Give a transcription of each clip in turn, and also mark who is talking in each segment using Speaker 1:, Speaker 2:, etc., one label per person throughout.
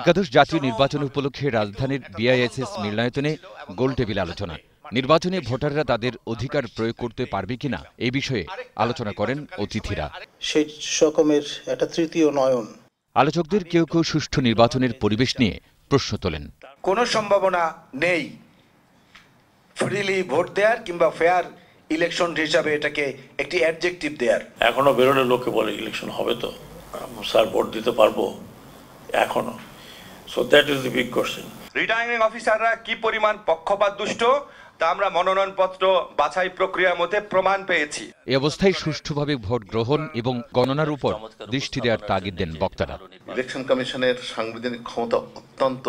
Speaker 1: একাদশ জাতীয় নির্বাচন উপলক্ষে রাজধানীর বিআইএসএস মিলনায়তনে গোলটেবিল আলোচনা নির্বাচনে ভোটাররা তাদের অধিকার প্রয়োগ করতে পারবে কিনা এ বিষয়ে আলোচনা করেন অতিথিরা সেই রকমের একটা তৃতীয় নয়ন আলোচকদের কেউ কেউ সুষ্ঠু নির্বাচনের পরিবেশ নিয়ে প্রশ্ন তোলেন কোন সম্ভাবনা নেই ফ্রিলি ভোট দেওয়ার কিংবা ফেয়ার ইলেকশন হিসাবে এটাকে একটি অ্যাডজেক্টিভ দেওয়ার এখনো বেরোলে লোকে বলে ইলেকশন হবে তো স্যার ভোট দিতে পারবো এখনো so that is the big question retiring অফিসাররা কি পরিমাণ পক্ষপাত দুষ্ট তা আমরা মনোনয়নপত্র বাছাই প্রক্রিয়ার মধ্যে প্রমাণ পেয়েছি এই অবস্থায় সুষ্ঠুভাবে ভোট গ্রহণ এবং গণনার উপর দৃষ্টি দেওয়ার তাগিদ দেন বক্তারা ইলেকশন কমিশনের সাংবিধানিক ক্ষমতা অত্যন্ত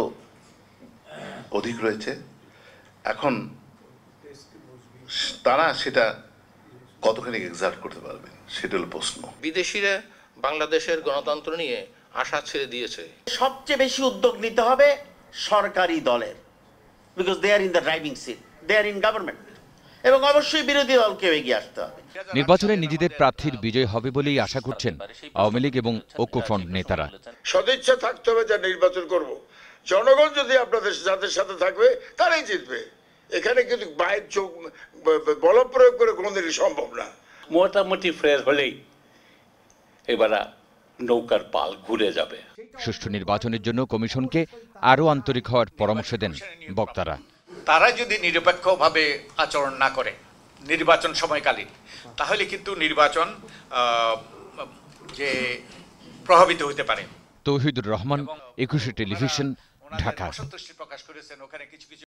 Speaker 1: অধিক রয়েছে এখন তারা সেটা কতখানি এক্সার্ট করতে পারবে সেটা হল প্রশ্ন বিদেশিরা বাংলাদেশের গণতন্ত্র নিয়ে আশা ছেড়ে দিয়েছে সবচেয়ে বেশি উদ্যোগ নিতে হবে সরকারি দলের because they are in the driving seat they are in government এবং অবশ্যই বিরোধী দলকে এগিয়ে আসতে হবে নির্বাচনে নিজেদের প্রার্থীর বিজয় হবে বলেই আশা করছেন আওয়ামী লীগ এবং ঐক্যফ্রন্ট নেতারা সদিচ্ছা থাকতে হবে যা নির্বাচন করব জনগণ যদি আপনাদের যাদের সাথে থাকবে তারাই জিতবে এখানে কিন্তু বাইর চোখ বল প্রয়োগ করে কোনোদিনই সম্ভব না মোটামুটি ফ্রেশ হলেই এবার নৌকার পাল ঘুরে যাবে সুষ্ঠু নির্বাচনের জন্য কমিশনকে আরও আন্তরিক হওয়ার পরামর্শ দেন বক্তারা তারা যদি নিরপেক্ষভাবে আচরণ না করে নির্বাচন সময়কালীন তাহলে কিন্তু নির্বাচন যে প্রভাবিত হতে পারে তৌহিদুর রহমান একুশে টেলিভিশন ঢাকা প্রকাশ করেছেন ওখানে কিছু কিছু